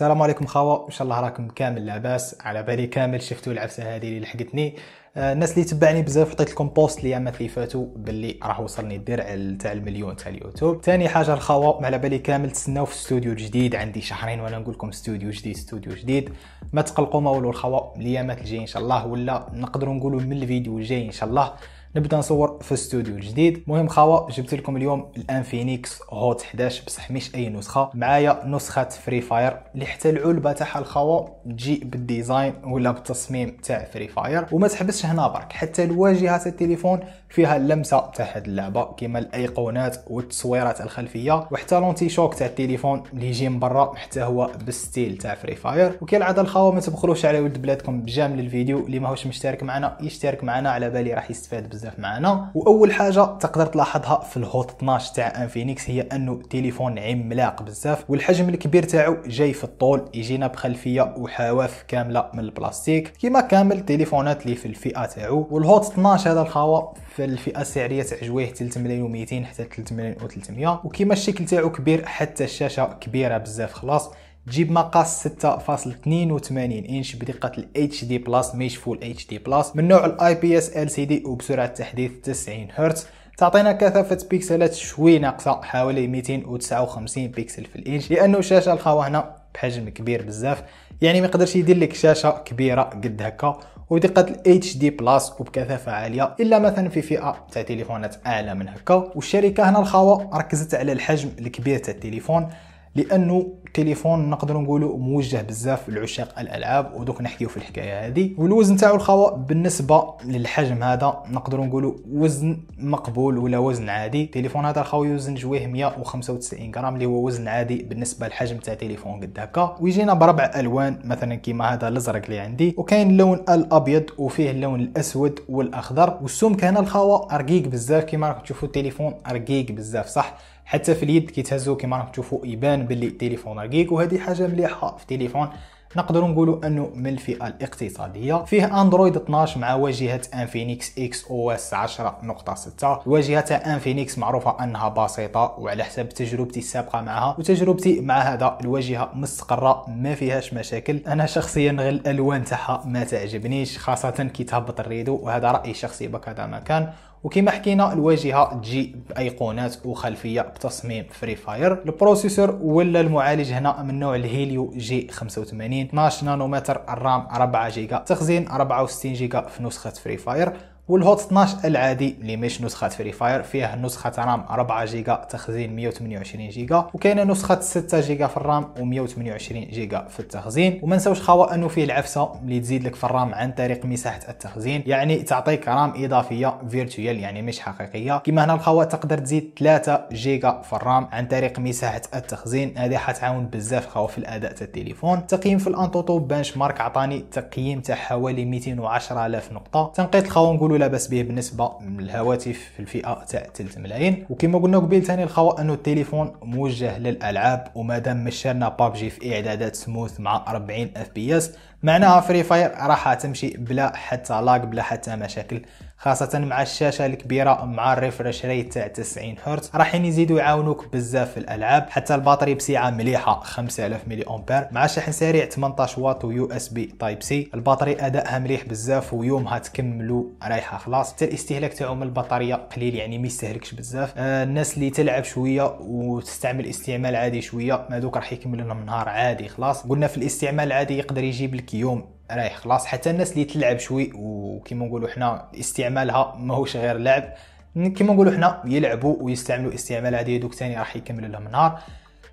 السلام عليكم خاوه ان شاء الله راكم كامل لاباس على بالي كامل شفتوا العفسه هذه اللي لحقتني آه، الناس اللي تبعني بزاف حطيت لكم بوست الايامات اللي فاتوا باللي راه وصلني الدرع تاع المليون تاع اليوتيوب ثاني حاجه الخوا على بالي كامل تسناو في استوديو جديد عندي شهرين وانا نقول لكم استوديو جديد استوديو جديد ما تقلقوا ما والو الخواوه الايامات الجايه ان شاء الله ولا نقدروا نقولوا من الفيديو الجاي ان شاء الله نبدا نصور في استوديو الجديد مهم خاوه جبت لكم اليوم الانفينيكس هوت 11 بصح مش اي نسخه معايا نسخه فري فاير اللي حتى العلبه تاعها الخاوه تجي بالديزاين ولا بالتصميم تاع فري فاير وما تحبسش هنا برك حتى الواجهه تاع التليفون فيها اللمسه تاع هاد اللعبه كيما الايقونات والتصويرات الخلفيه وحتى لونتي شوك تاع التليفون اللي يجي من برا حتى هو بالستيل تاع فري فاير وكالعاده الخاوه ما تبخلوش على ولد بلادكم بجامل الفيديو اللي ماهوش مشترك معنا يشترك معنا على بالي راح يستفاد بزاف بزاف معنا واول حاجه تقدر تلاحظها في الهوت 12 تاع انفينيكس هي انه تليفون عملاق بزاف والحجم الكبير تاعو جاي في الطول يجينا بخلفيه وحواف كامله من البلاستيك كما كامل التليفونات اللي في الفئه تاعو والهوت 12 هذا الخاوه في الفئه السعريه تعجويه 3 ملايين و200 حتى 3 ملايين و300 وكما الشكل تاعو كبير حتى الشاشه كبيره بزاف خلاص تجيب مقاس 6.82 انش بدقه ال HD بلس ميش فول HD بلس من نوع الاي بي اس ال IPS LCD وبسرعه تحديث 90 هرتز تعطينا كثافة بيكسلات شوي ناقصة حوالي 259 بيكسل في الانش لانه الشاشة الخاوة هنا بحجم كبير بزاف يعني ما يقدرش يدير لك شاشة كبيرة قد هكا ودقة ال HD بلس وبكثافة عالية إلا مثلا في فئة تاع تليفونات أعلى من هكا والشركة هنا الخاوة ركزت على الحجم الكبير تاع التليفون لانه التليفون نقدر نقولوا موجه بزاف لعشاق الالعاب ودوك نحكيو في الحكايه هذه والوزن تاعو الخوا بالنسبه للحجم هذا نقدر نقولوا وزن مقبول ولا وزن عادي التليفون هذا الخوا يوزن جويه 195 غرام اللي هو وزن عادي بالنسبه للحجم تاع تليفون قد هكا ويجينا بربع الوان مثلا كيما هذا الازرق اللي عندي وكاين اللون الابيض وفيه اللون الاسود والاخضر والسمك هنا الخوا رقيق بزاف كيما راكم تشوفوا التليفون رقيق بزاف صح حتى في اليد كيتهزو كيما راكم تشوفوا يبان باللي تليفون رقيق وهذه حاجه مليحه في تليفون نقدر نقولوا انه من الفئه الاقتصاديه فيه اندرويد 12 مع واجهه انفينيكس اكس او اس 10.6 واجهه انفينيكس معروفه انها بسيطه وعلى حسب تجربتي السابقه معها وتجربتي مع هذا الواجهه مستقره ما فيهاش مشاكل انا شخصيا غير الالوان تاعها ما تعجبنيش خاصه كي تهبط الريدو وهذا رايي شخصي بكذا ما كان وكما حكينا الواجهه تجي بايقونات وخلفيه بتصميم فري فاير البروسيسور ولا المعالج هنا من نوع الهيليو جي 85 12 نانومتر الرام 4 جيجا تخزين 64 جيجا في نسخه فري فاير والهوت 12 العادي اللي مش نسخه فري فاير فيه نسخه رام 4 جيجا تخزين 128 جيجا وكاينه نسخه 6 جيجا في الرام و128 جيجا في التخزين وما نساوش خاوة انه فيه العفسه اللي تزيد لك في الرام عن طريق مساحه التخزين يعني تعطيك رام اضافيه فيرتويال يعني مش حقيقيه كما هنا الخوا تقدر تزيد 3 جيجا في الرام عن طريق مساحه التخزين هذه حتعاون بزاف خوا في الاداء تاع التليفون تقييم في الانطوطو بنش مارك عطاني تقييم تاع حوالي 210000 نقطه تنقيت الخوا نقولوا لا باس به بالنسبه للهواتف في الفئه تاع 3 ملايين وكما قلنا قبيل ثاني لقاو انه التليفون موجه للالعاب وما دام مشينا بابجي في اعدادات سموث مع 40 اف بي اس معناها فري فاير راح تمشي بلا حتى لاق بلا حتى مشاكل خاصة مع الشاشة الكبيرة مع الريفرش ريت تاع 90 هرتز راح يزيدوا يعاونوك بزاف في الالعاب حتى الباطري بسعة مليحة 5000 ملي امبير مع شحن سريع 18 واط ويو اس بي تايب سي الباطري ادائها مليح بزاف ويومها تكملوا رايحة خلاص حتى الاستهلاك تاعو من البطارية قليل يعني ما يستهلكش بزاف آه الناس اللي تلعب شوية وتستعمل استعمال عادي شوية هذوك راح يكمل لهم نهار عادي خلاص قلنا في الاستعمال العادي يقدر يجيب لك يوم رايح خلاص حتى الناس اللي تلعب شوي وكما نقولوا حنا استعمالها ماهوش غير لعب كما نقولوا حنا يلعبوا ويستعملوا استعمال هذه دوك ثاني راح يكمل لهم نهار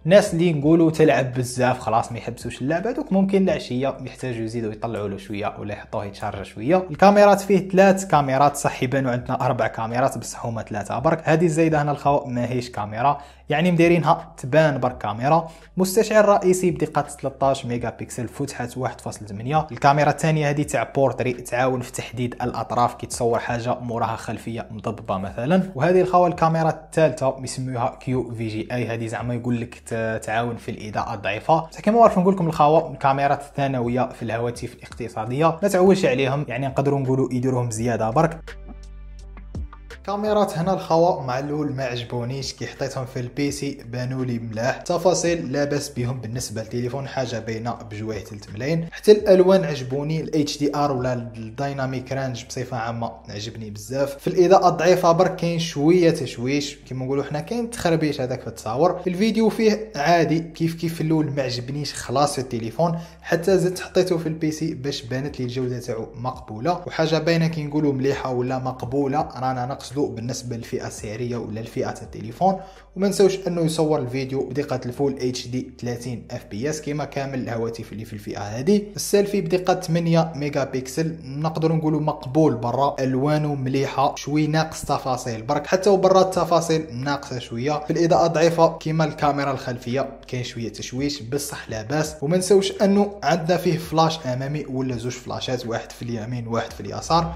الناس اللي نقولوا تلعب بزاف خلاص ما يحبسوش اللعبه دوك ممكن العشيه يحتاجوا يزيدوا يطلعوا له شويه ولا يحطوه يتشارجا شويه الكاميرات فيه ثلاث كاميرات صح يبانوا عندنا اربع كاميرات بصح هما ثلاثه برك هذه الزايده هنا الخو ماهيش كاميرا يعني مديرينها تبان برك كاميرا مستشعر رئيسي بدقه 13 ميجا بكسل فتحه 1.8 الكاميرا الثانيه هذه تاع بورتري تعاون في تحديد الاطراف كي تصور حاجه موراها خلفيه مضببه مثلا وهذه الخوه الكاميرا الثالثه يسموها كيو في جي اي هذه زعما يقول لك تعاون في الاضاءه الضعيفه بصح كما عرفوا نقول لكم الخواء الكاميرات الثانويه في الهواتف الاقتصاديه ما تعولش عليهم يعني نقدروا نقولوا يديروهم زياده برك كاميرات هنا الخواء مع الاول ما عجبونيش كي حطيتهم في البيسي بانوا لي ملاح تفاصيل لاباس بهم بالنسبه للتليفون حاجه باينه بجويه 3 ملايين حتى الالوان عجبوني الاتش دي ار ولا الدايناميك رانج بصفه عامه عجبني بزاف في الاضاءه الضعيفه برك كاين شويه تشويش كيما نقولوا حنا كاين تخربيش هذاك في التصاور الفيديو فيه عادي كيف كيف في الاول ما عجبنيش خلاص في التليفون حتى زدت حطيته في البيسي باش بانت لي الجوده تاعو مقبوله وحاجه باينه كي نقولوا مليحه ولا مقبوله رانا نقصد مسلوق بالنسبة للفئة السعرية ولا لفئة التليفون وما نساوش انه يصور الفيديو بدقة الفول اتش دي 30 اف بي اس كما كامل الهواتف اللي في الفئة هذه السيلفي بدقة 8 ميجا بيكسل نقدر نقولوا مقبول برا الوانه مليحة شوي ناقص تفاصيل برك حتى وبرا التفاصيل ناقصة شوية في الاضاءة ضعيفة كما الكاميرا الخلفية كاين شوية تشويش بصح لا باس وما نساوش انه عندنا فيه فلاش امامي ولا زوج فلاشات واحد في اليمين واحد في اليسار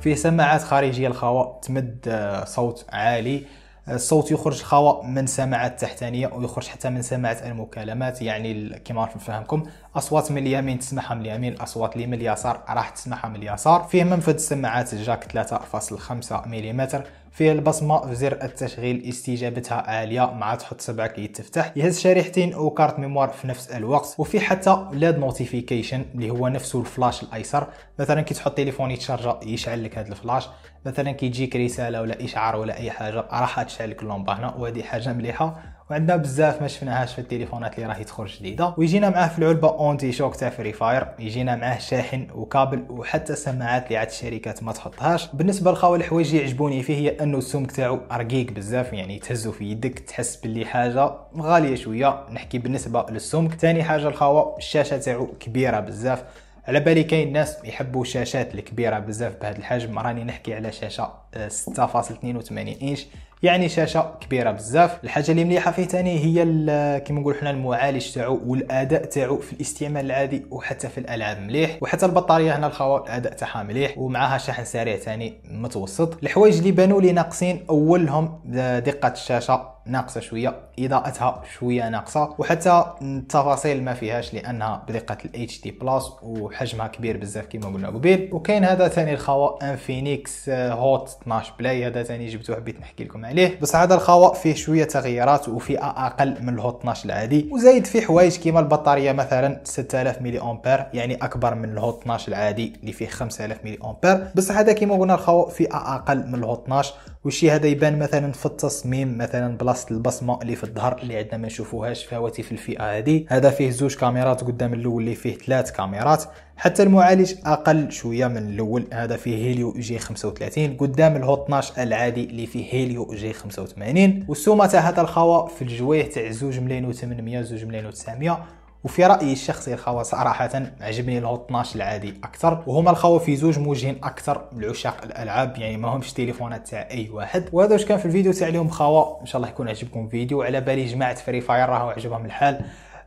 فيه سماعات خارجية الخواء تمد آه، صوت عالي آه، الصوت يخرج خواء من سماعات تحتانية ويخرج حتى من سماعات المكالمات يعني كما نفهمكم اصوات من اليمين تسمعها من اليمين الاصوات اللي من اليسار راح تسمعها من اليسار فيه منفذ السماعات جاك 3.5 ملم فيه البصمه زر التشغيل استجابتها عاليه مع تحط سبعك يتفتح يهز شريحتين وكارت كارت ميموار في نفس الوقت وفي حتى لاد نوتيفيكيشن اللي هو نفسه الفلاش الايسر مثلا كي تحط تليفون يتشارجا يشعل لك هذا الفلاش مثلا كي تجيك رساله ولا اشعار ولا اي حاجه راح تشعل لك اللمبه هنا وهذه حاجه مليحه وعندنا بزاف ما شفناهاش في التليفونات اللي راهي تخرج جديده ويجينا معاه في العلبه اونتي شوك تاع فري فاير يجينا معاه شاحن وكابل وحتى سماعات اللي عاد الشركات ما تحطهاش بالنسبه لخاوه الحوايج اللي عجبوني فيه هي انه السمك تاعو رقيق بزاف يعني تهزو في يدك تحس باللي حاجه غاليه شويه نحكي بالنسبه للسمك ثاني حاجه الخاوه الشاشه تاعو كبيره بزاف على بالي كاين ناس يحبوا الشاشات الكبيره بزاف بهذا الحجم راني نحكي على شاشه 6.82 آه، انش يعني شاشه كبيره بزاف الحاجه اللي مليحه فيه ثاني هي آه، كيما نقول حنا المعالج تاعو والاداء تاعو في الاستعمال العادي وحتى في الالعاب مليح وحتى البطاريه هنا الخواط الاداء تاعها مليح ومعها شحن سريع ثاني متوسط الحوايج اللي بانوا لي ناقصين اولهم آه، دقه الشاشه ناقصه شويه اضاءتها شويه ناقصه وحتى التفاصيل ما فيهاش لانها بدقه الاتش دي بلس وحجمها كبير بزاف كما قلنا قبيل وكاين هذا ثاني الخوا انفينيكس هوت 12 بلاي هذا ثاني جبتو حبيت نحكي لكم عليه بس هذا الخوا فيه شويه تغييرات وفئه اقل من الهوت 12 العادي وزايد فيه حوايج كيما البطاريه مثلا 6000 ملي امبير يعني اكبر من الهوت 12 العادي اللي فيه 5000 ملي امبير بصح هذا كيما قلنا الخوا فئه اقل من الهوت 12 والشيء هذا يبان مثلا في التصميم مثلا بلاصه البصمه اللي في الظهر اللي عندنا ما نشوفوهاش في هواتف الفئه هذه هذا فيه زوج كاميرات قدام الاول اللي فيه ثلاث كاميرات حتى المعالج اقل شويه من الاول هذا فيه هيليو جي 35 قدام الهو 12 العادي اللي فيه هيليو جي 85 والسومه تاع هذا الخوا في الجويه تاع زوج ملايين و 800 زوج ملايين و 900 وفي رايي الشخصي الخوا صراحه عجبني الهوت 12 العادي اكثر وهما الخوا في زوج موجهين اكثر لعشاق الالعاب يعني ما همش تليفونات تاع اي واحد وهذا واش كان في الفيديو تاع اليوم خوا ان شاء الله يكون عجبكم الفيديو على بالي جماعه فري فاير راهو عجبهم الحال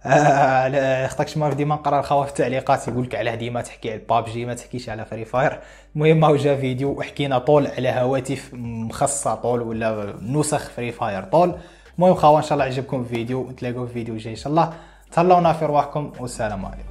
آه خطاك ما ديما نقرا الخوا في التعليقات يقول لك علاه ديما تحكي على بابجي ما تحكيش على فري فاير المهم هو جا فيديو وحكينا طول على هواتف مخصصه طول ولا نسخ فري فاير طول المهم خوا ان شاء الله عجبكم الفيديو نتلاقاو في فيديو جاي ان شاء الله تهلاونا في ارواحكم والسلام عليكم